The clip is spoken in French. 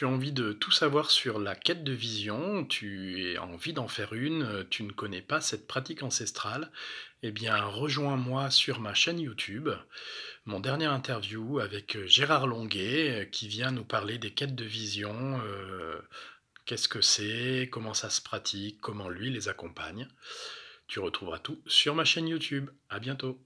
Tu envie de tout savoir sur la quête de vision, tu as envie d'en faire une, euh, tu ne connais pas cette pratique ancestrale, eh bien rejoins-moi sur ma chaîne YouTube, mon dernier interview avec euh, Gérard Longuet euh, qui vient nous parler des quêtes de vision, qu'est-ce que c'est, comment ça se pratique, comment lui les accompagne. Tu retrouveras tout sur ma chaîne YouTube. À bientôt.